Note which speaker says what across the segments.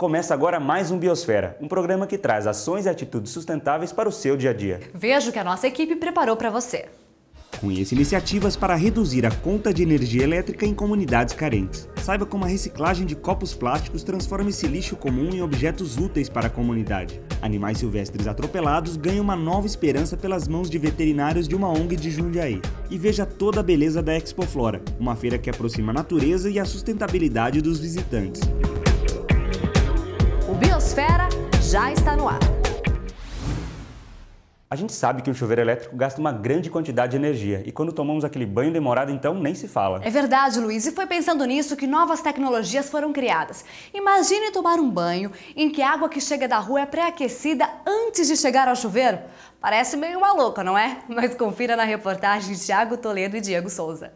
Speaker 1: Começa agora mais um Biosfera, um programa que traz ações e atitudes sustentáveis para o seu dia a dia.
Speaker 2: Veja o que a nossa equipe preparou para você.
Speaker 1: Conheça iniciativas para reduzir a conta de energia elétrica em comunidades carentes. Saiba como a reciclagem de copos plásticos transforma esse lixo comum em objetos úteis para a comunidade. Animais silvestres atropelados ganham uma nova esperança pelas mãos de veterinários de uma ONG de Jundiaí. E veja toda a beleza da Expo Flora, uma feira que aproxima a natureza e a sustentabilidade dos visitantes.
Speaker 2: Podosfera já está no ar.
Speaker 1: A gente sabe que o chuveiro elétrico gasta uma grande quantidade de energia e quando tomamos aquele banho demorado, então nem se fala. É
Speaker 2: verdade, Luiz, e foi pensando nisso que novas tecnologias foram criadas. Imagine tomar um banho em que a água que chega da rua é pré-aquecida antes de chegar ao chuveiro. Parece meio maluco, não é? Mas confira na reportagem de Tiago Toledo e Diego Souza.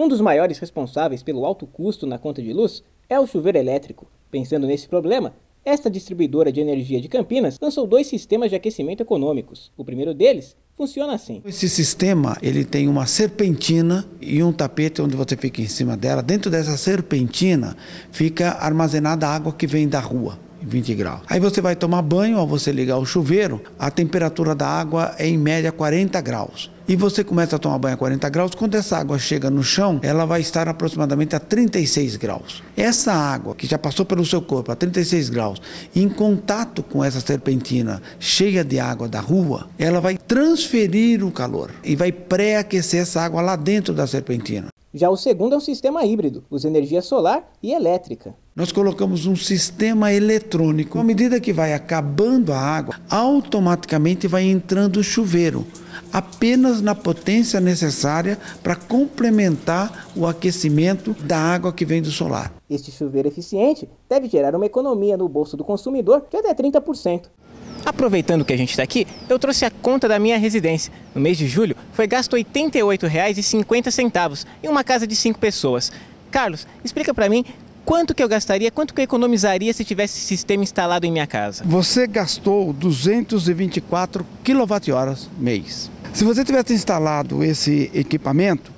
Speaker 3: Um dos maiores responsáveis pelo alto custo na conta de luz é o chuveiro elétrico. Pensando nesse problema, esta distribuidora de energia de Campinas lançou dois sistemas de aquecimento econômicos. O primeiro deles funciona assim.
Speaker 4: Esse sistema ele tem uma serpentina e um tapete onde você fica em cima dela. Dentro dessa serpentina fica armazenada a água que vem da rua. 20 graus. Aí você vai tomar banho, ao você ligar o chuveiro, a temperatura da água é em média 40 graus. E você começa a tomar banho a 40 graus, quando essa água chega no chão, ela vai estar aproximadamente a 36 graus. Essa água que já passou pelo seu corpo a 36 graus, em contato com essa serpentina cheia de água da rua, ela vai transferir o calor e vai pré-aquecer essa água lá dentro da serpentina.
Speaker 3: Já o segundo é um sistema híbrido, usa energia solar e elétrica nós colocamos um
Speaker 4: sistema eletrônico. À medida que vai acabando a água, automaticamente vai entrando o chuveiro, apenas na potência necessária para complementar o aquecimento da água que vem do solar.
Speaker 3: Este chuveiro eficiente deve gerar uma economia no bolso do consumidor de até 30%. Aproveitando que a gente está aqui, eu trouxe a conta da minha residência. No mês de julho, foi gasto R$ 88,50 em uma casa de cinco pessoas. Carlos, explica para mim quanto que eu gastaria, quanto que eu economizaria se tivesse esse sistema instalado em minha casa?
Speaker 4: Você gastou 224 kWh mês. Se você tivesse instalado esse equipamento,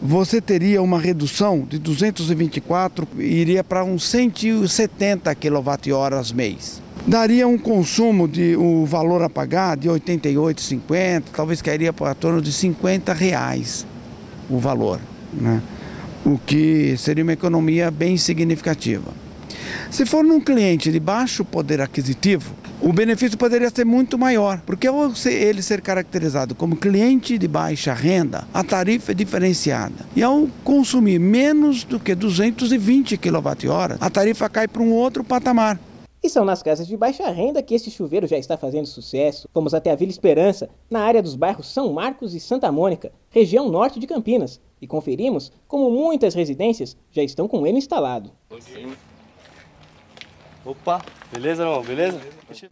Speaker 4: você teria uma redução de 224 iria para uns 170 kWh mês. Daria um consumo de o um valor a pagar de 88,50, talvez cairia para torno de 50 reais o valor, né? o que seria uma economia bem significativa. Se for num cliente de baixo poder aquisitivo, o benefício poderia ser muito maior, porque ao ele ser caracterizado como cliente de baixa renda, a tarifa é diferenciada. E ao consumir menos do que 220 kWh, a tarifa cai para
Speaker 3: um outro patamar, e são nas casas de baixa renda que esse chuveiro já está fazendo sucesso. Vamos até a Vila Esperança, na área dos bairros São Marcos e Santa Mônica, região norte de Campinas, e conferimos como muitas residências já estão com ele instalado.
Speaker 1: Opa, beleza, irmão? Beleza?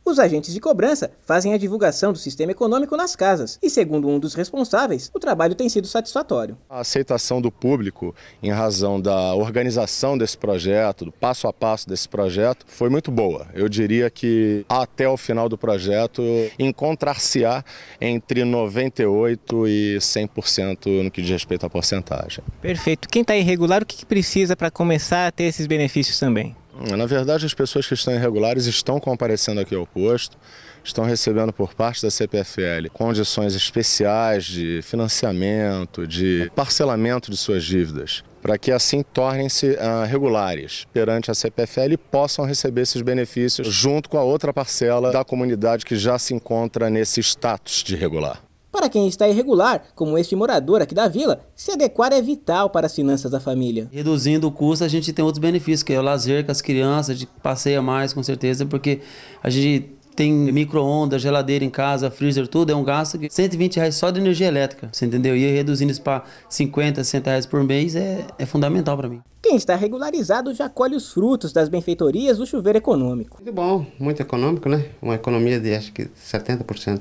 Speaker 3: Os agentes de cobrança fazem a divulgação do sistema econômico nas casas e, segundo um dos responsáveis, o trabalho tem sido satisfatório. A
Speaker 5: aceitação do público em razão da organização desse projeto, do passo a passo desse projeto, foi muito boa. Eu diria que até o final do projeto encontrar-se-á entre 98% e 100% no que diz respeito à porcentagem.
Speaker 3: Perfeito. Quem está irregular, o que precisa para começar a ter esses benefícios também? Na verdade, as pessoas que estão irregulares estão comparecendo aqui ao posto, estão recebendo por parte da
Speaker 5: CPFL condições especiais de financiamento, de parcelamento de suas dívidas, para que assim tornem-se ah, regulares perante a CPFL e possam receber esses benefícios junto com a outra parcela da comunidade que já se encontra nesse
Speaker 4: status de regular.
Speaker 3: Para quem está irregular, como este morador aqui da vila, se adequar é vital para as finanças da família.
Speaker 4: Reduzindo o custo, a gente tem outros benefícios, que é o lazer com as crianças, a gente passeia mais com certeza, porque a gente tem micro-ondas, geladeira em casa, freezer, tudo, é um gasto de 120 reais só de energia elétrica, você entendeu? E reduzindo isso para 50,
Speaker 2: 60 reais por mês é, é fundamental para mim.
Speaker 3: Quem está regularizado já colhe os frutos das benfeitorias do chuveiro econômico. Muito bom,
Speaker 2: muito econômico, né? Uma economia de acho que 70%.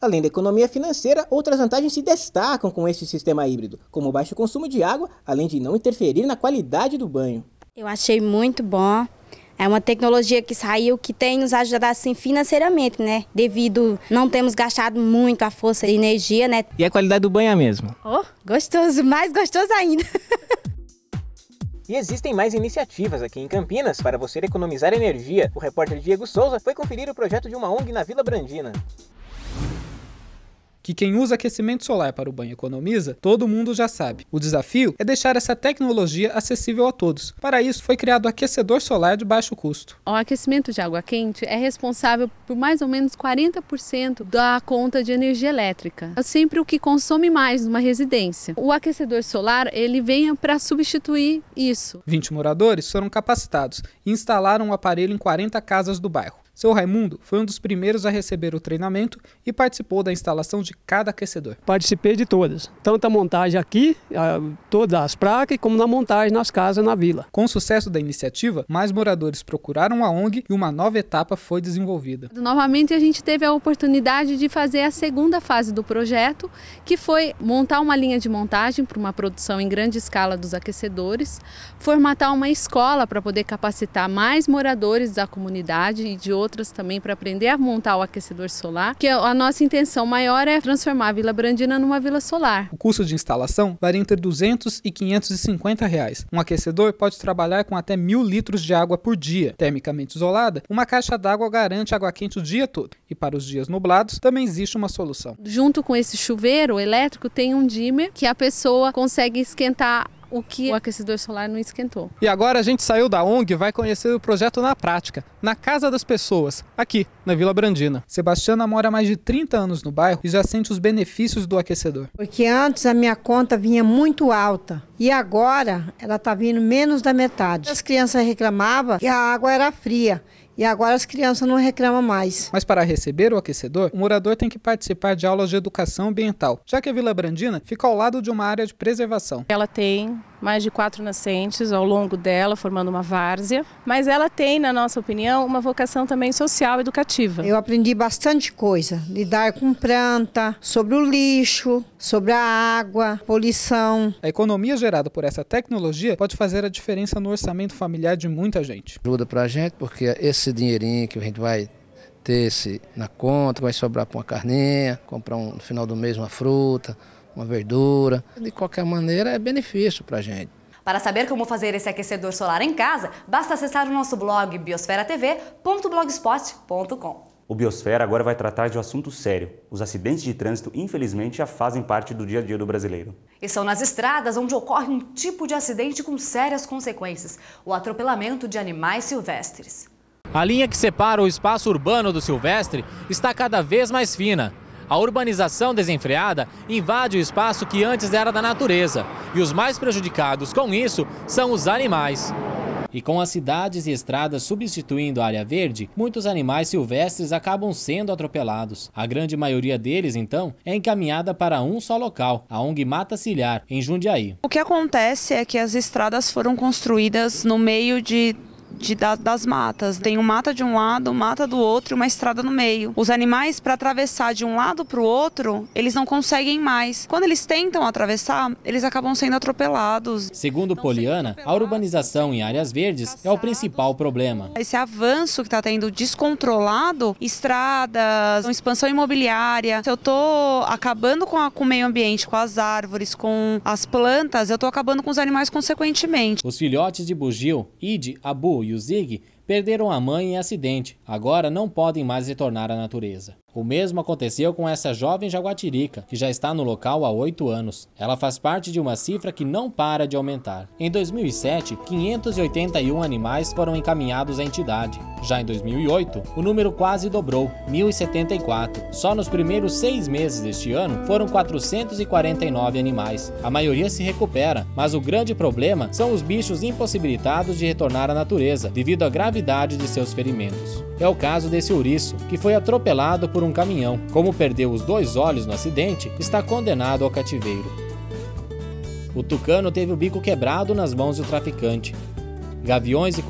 Speaker 3: Além da economia financeira, outras vantagens se destacam com este sistema híbrido, como o baixo consumo de água, além de não interferir na qualidade do banho.
Speaker 2: Eu achei muito bom.
Speaker 6: É uma tecnologia que saiu que tem nos ajudado assim financeiramente, né? Devido não temos gastado muito a força e energia, né?
Speaker 3: E a qualidade do banho é a mesma. Oh,
Speaker 6: gostoso, mais
Speaker 4: gostoso ainda.
Speaker 3: E existem mais iniciativas aqui em Campinas para você economizar energia. O repórter Diego Souza foi conferir o projeto de uma ONG na Vila Brandina
Speaker 6: que quem usa aquecimento solar para o banho economiza, todo mundo já sabe. O desafio é deixar essa tecnologia acessível a todos. Para isso, foi criado o aquecedor solar de baixo custo.
Speaker 2: O aquecimento de água quente é responsável por mais ou menos 40% da conta de energia elétrica. É sempre o que consome mais numa residência. O aquecedor solar, ele vem para substituir isso.
Speaker 6: 20 moradores foram capacitados e instalaram o aparelho em 40 casas do bairro. Seu Raimundo foi um dos primeiros a receber o treinamento e participou da instalação de cada aquecedor. Participei de todas, tanto a montagem aqui, a, todas as placas, como na montagem nas casas na vila. Com o sucesso da iniciativa, mais moradores procuraram a ONG e uma nova etapa foi desenvolvida.
Speaker 2: Novamente a gente teve a oportunidade de fazer a segunda fase do projeto, que foi montar uma linha de montagem para uma produção em grande escala dos aquecedores, formatar uma escola para poder capacitar mais moradores da comunidade e de outros outras também para aprender a montar o aquecedor solar, que é a nossa intenção maior é transformar a Vila Brandina numa vila solar. O
Speaker 6: custo de instalação varia entre 200 e 550 reais. Um aquecedor pode trabalhar com até mil litros de água por dia. Termicamente isolada, uma caixa d'água garante água quente o dia todo. E para os dias nublados, também existe uma solução.
Speaker 2: Junto com esse chuveiro elétrico, tem um dimmer que a pessoa consegue esquentar o que o aquecedor solar não esquentou.
Speaker 6: E agora a gente saiu da ONG e vai conhecer o projeto na prática, na casa das pessoas, aqui na Vila Brandina. Sebastiana mora há mais de 30 anos no bairro e já sente os benefícios do aquecedor.
Speaker 5: Porque antes a minha conta vinha muito alta. E agora ela está vindo menos da metade. As crianças reclamavam que a água era fria. E agora as crianças não reclamam mais.
Speaker 6: Mas para receber o aquecedor, o morador tem que participar de aulas de educação ambiental, já que a Vila Brandina fica ao lado de uma área de preservação.
Speaker 2: Ela tem mais de quatro nascentes ao longo dela, formando uma várzea. Mas ela tem, na nossa opinião, uma vocação também social educativa. Eu aprendi bastante coisa: lidar com planta, sobre o lixo, sobre a água, poluição. A
Speaker 6: economia gerada por essa tecnologia pode fazer a diferença no orçamento familiar de muita gente.
Speaker 2: Ajuda para a gente, porque esse dinheirinho que a gente vai ter esse na conta, vai sobrar para uma carninha, comprar um, no final do mês uma fruta, uma verdura. De qualquer maneira, é benefício para a gente. Para saber como fazer esse aquecedor solar em casa, basta acessar o nosso blog biosferatv.blogspot.com.
Speaker 1: O Biosfera agora vai tratar de um assunto sério. Os acidentes de trânsito, infelizmente, já fazem parte do dia a dia do brasileiro.
Speaker 2: E são nas estradas onde ocorre um tipo de acidente com sérias consequências: o atropelamento de animais silvestres.
Speaker 5: A linha que separa o espaço urbano do Silvestre está cada vez mais fina. A urbanização desenfreada invade o espaço que antes era da natureza. E os mais prejudicados com isso são os animais. E com as cidades e estradas substituindo a área verde, muitos animais silvestres acabam sendo atropelados. A grande maioria deles, então, é encaminhada para um só local, a ONG Mata Ciliar, em Jundiaí.
Speaker 2: O que acontece é que as estradas foram construídas no meio de de, das, das matas. Tem um mata de um lado, mata do outro e uma estrada no meio. Os animais, para atravessar de um lado para o outro, eles não conseguem mais. Quando eles tentam atravessar, eles acabam sendo atropelados.
Speaker 5: Segundo então, Poliana, atropelados, a urbanização em áreas verdes passados, é o principal problema.
Speaker 2: Esse avanço que está tendo descontrolado, estradas, expansão imobiliária, se eu estou acabando com, a, com o meio ambiente, com as árvores, com as plantas, eu estou acabando com os animais consequentemente.
Speaker 5: Os filhotes de bugio, id, abu e o Zig perderam a mãe em acidente, agora não podem mais retornar à natureza. O mesmo aconteceu com essa jovem jaguatirica, que já está no local há oito anos. Ela faz parte de uma cifra que não para de aumentar. Em 2007, 581 animais foram encaminhados à entidade. Já em 2008, o número quase dobrou, 1.074. Só nos primeiros seis meses deste ano, foram 449 animais. A maioria se recupera, mas o grande problema são os bichos impossibilitados de retornar à natureza, devido à gravidade de seus ferimentos. É o caso desse ouriço, que foi atropelado por um um caminhão. Como perdeu os dois olhos no acidente, está condenado ao cativeiro. O tucano teve o bico quebrado nas mãos do traficante. Gaviões e